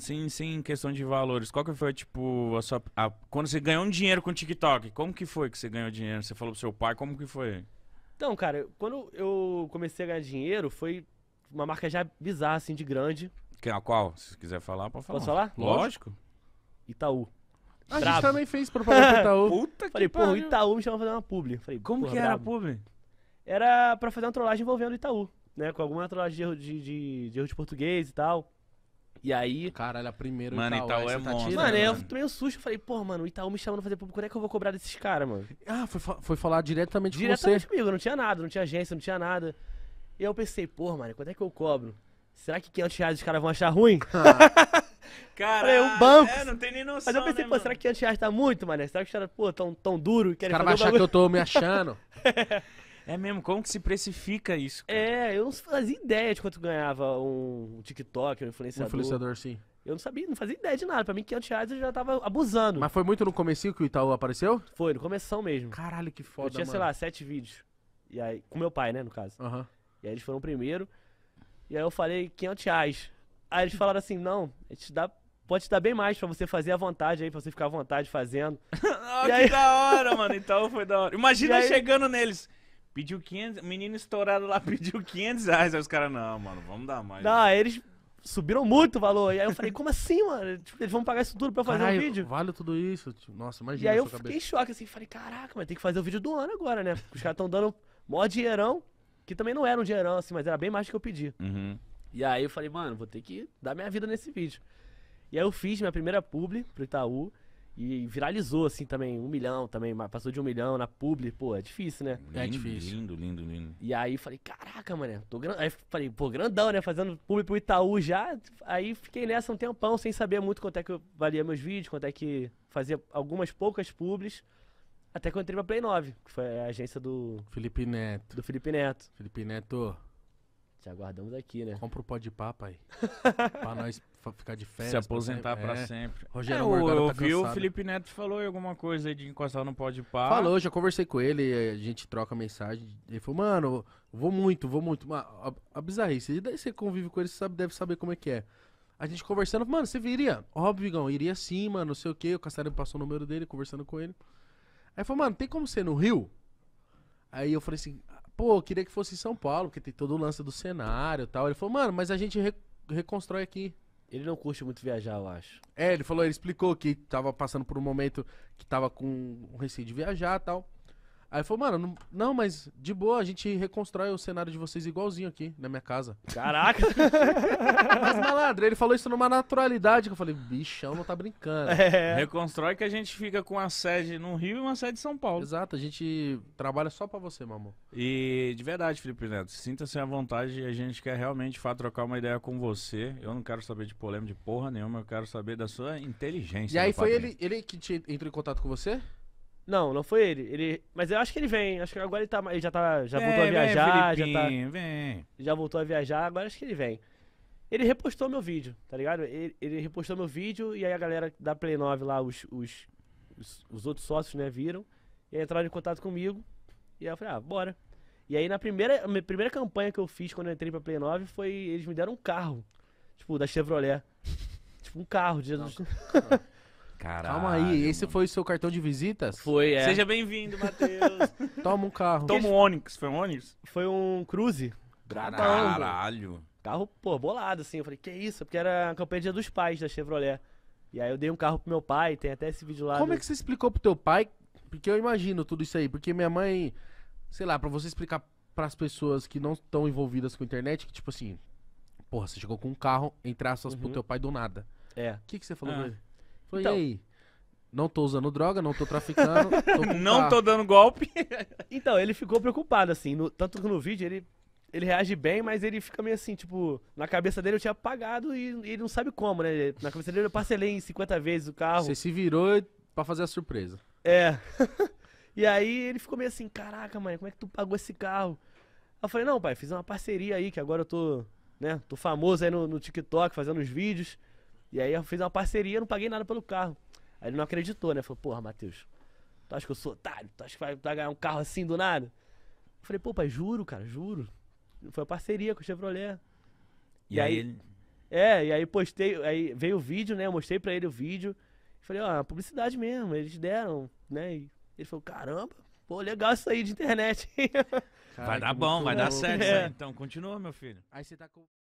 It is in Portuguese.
Sem, sem questão de valores, qual que foi, tipo, a sua. A, quando você ganhou um dinheiro com o TikTok, como que foi que você ganhou dinheiro? Você falou pro seu pai, como que foi? Então, cara, quando eu comecei a ganhar dinheiro, foi uma marca já bizarra, assim, de grande. Que, a qual? Se quiser falar, pode falar. Posso falar? Lógico. Itaú. A Bravo. gente também fez propaganda do Itaú. Puta que Falei, pô, o Itaú me chamou pra fazer uma publi. Falei, como que era a publi? Era pra fazer uma trollagem envolvendo o Itaú, né? Com alguma trollagem de erro de, de, de erro de português e tal. E aí. Caralho, a primeira Mano, Itaú, Itaú é, é tá monstro. Mano, eu tomei um susto. Eu falei, pô, mano, o Itaú me chamando pra fazer público. Quando é que eu vou cobrar desses caras, mano? Ah, foi, foi falar diretamente, diretamente com você. Diretamente comigo. Não tinha nada, não tinha agência, não tinha nada. E eu pensei, pô, mano, quando é que eu cobro? Será que 500 reais os caras vão achar ruim? Cara, é um banco. É, não tem nem noção. Mas eu pensei, né, pô, mano? será que 500 reais tá muito, mano? Será que os caras, pô, tão, tão duro? Os cara vai achar que eu tô me achando. É mesmo, como que se precifica isso? Cara? É, eu não fazia ideia de quanto ganhava um TikTok, um influenciador. Um influenciador, sim. Eu não sabia, não fazia ideia de nada. Pra mim, 500 reais eu já tava abusando. Mas foi muito no começo que o Itaú apareceu? Foi, no começo mesmo. Caralho, que foda, Eu tinha, mano. sei lá, sete vídeos. E aí, com meu pai, né, no caso. Aham. Uhum. E aí eles foram primeiro. E aí eu falei 500 reais. Aí eles falaram assim, não, a gente dá pode te dar bem mais pra você fazer à vontade aí, pra você ficar à vontade fazendo. oh, e que aí... da hora, mano. Então foi da hora. Imagina aí... chegando neles. Pediu 500, o menino estourado lá pediu 500 reais. Aí os caras, não, mano, vamos dar mais. Não, né? eles subiram muito o valor. E aí eu falei, como assim, mano? Tipo, eles vão pagar isso tudo pra eu fazer um vídeo? Vale tudo isso. Tipo, nossa, imagina. E aí eu fiquei em choque, assim, falei, caraca, mas tem que fazer o vídeo do ano agora, né? Os caras tão dando maior dinheirão, que também não era um dinheirão, assim, mas era bem mais do que eu pedi. Uhum. E aí eu falei, mano, vou ter que dar minha vida nesse vídeo. E aí eu fiz minha primeira publi pro Itaú. E viralizou, assim, também, um milhão também, passou de um milhão na publi, pô, é difícil, né? Lindo, é difícil. Lindo, lindo, lindo. E aí falei, caraca, mano, tô grandão. Aí falei, pô, grandão, né? Fazendo publi pro Itaú já. Aí fiquei nessa um tempão, sem saber muito quanto é que eu valia meus vídeos, quanto é que fazia algumas poucas publis. Até que eu entrei pra Play 9, que foi a agência do. Felipe Neto. Do Felipe Neto. Felipe Neto. Te aguardamos aqui, né? Compra o pó de papo aí. pra nós ficar de férias. Se aposentar para sempre. É. sempre. Rogério é, Morgado eu, eu tá o Felipe Neto falou alguma coisa de encostar no de par. Falou, já conversei com ele, a gente troca mensagem. Ele falou, mano, vou muito, vou muito. A, a bizarrice, e daí você convive com ele, você sabe, deve saber como é que é. A gente conversando, mano, você viria? Óbvio, Igão, iria sim, mano, não sei o quê. O Castanho passou o número dele, conversando com ele. Aí falou, mano, tem como ser no Rio? Aí eu falei assim, pô, eu queria que fosse em São Paulo, porque tem todo o lance do cenário e tal. Ele falou, mano, mas a gente re reconstrói aqui. Ele não curte muito viajar, eu acho. É, ele falou, ele explicou que tava passando por um momento que tava com um receio de viajar e tal. Aí falou, mano, não, mas de boa, a gente reconstrói o cenário de vocês igualzinho aqui na minha casa. Caraca! mas malandro, ele falou isso numa naturalidade que eu falei, bichão, não tá brincando. É. Reconstrói que a gente fica com uma sede no Rio e uma sede em São Paulo. Exato, a gente trabalha só pra você, mamô. E de verdade, Felipe Neto, sinta-se à vontade, a gente quer realmente trocar uma ideia com você. Eu não quero saber de polêmica de porra nenhuma, eu quero saber da sua inteligência. E aí foi ele, ele que te entrou em contato com você? Não, não foi ele. ele. Mas eu acho que ele vem. Acho que agora ele, tá, ele já, tá, já voltou a viajar. Vem, já tá, vem. Já voltou a viajar, agora acho que ele vem. Ele repostou meu vídeo, tá ligado? Ele, ele repostou meu vídeo e aí a galera da Play 9 lá, os, os, os, os outros sócios, né, viram. E entraram em contato comigo. E aí eu falei, ah, bora. E aí na primeira, primeira campanha que eu fiz quando eu entrei pra Play 9 foi. Eles me deram um carro. Tipo, da Chevrolet. tipo, um carro de. Não, não. Caralho. Calma aí, esse foi o seu cartão de visitas? Foi, é. Seja bem-vindo, Matheus. Toma um carro. Toma um Onix, foi um Onix? Foi um Cruze. Caralho. Carro, pô, bolado, assim. Eu falei, que isso? Porque era a campanha Dia dos Pais da Chevrolet. E aí eu dei um carro pro meu pai, tem até esse vídeo lá. Como do... é que você explicou pro teu pai? Porque eu imagino tudo isso aí. Porque minha mãe, sei lá, pra você explicar pras pessoas que não estão envolvidas com a internet, que tipo assim, porra, você chegou com um carro, entrar aspas, uhum. pro teu pai do nada. É. O que, que você falou ah. pra ele? Foi então, e aí? Não tô usando droga, não tô traficando. Tô não tô dando golpe. então, ele ficou preocupado, assim. No, tanto que no vídeo ele, ele reage bem, mas ele fica meio assim, tipo, na cabeça dele eu tinha pagado e, e ele não sabe como, né? Na cabeça dele eu parcelei em 50 vezes o carro. Você se virou para fazer a surpresa. É. e aí ele ficou meio assim, caraca, mãe, como é que tu pagou esse carro? Eu falei, não, pai, fiz uma parceria aí, que agora eu tô, né, tô famoso aí no, no TikTok, fazendo os vídeos. E aí eu fiz uma parceria, não paguei nada pelo carro. Aí ele não acreditou, né? Falou, porra, Matheus, tu acha que eu sou otário? Tu acha que vai, vai ganhar um carro assim do nada? Eu falei, pô, pai, juro, cara, juro. Foi uma parceria com o Chevrolet. E, e aí, aí ele... É, e aí postei, aí veio o vídeo, né? Eu mostrei pra ele o vídeo. Falei, ó, é publicidade mesmo, eles deram, né? E ele falou, caramba, pô, legal isso aí de internet. Cara, vai dar bom, vai dar certo é. isso aí. É. Então, continua, meu filho. Aí você tá com.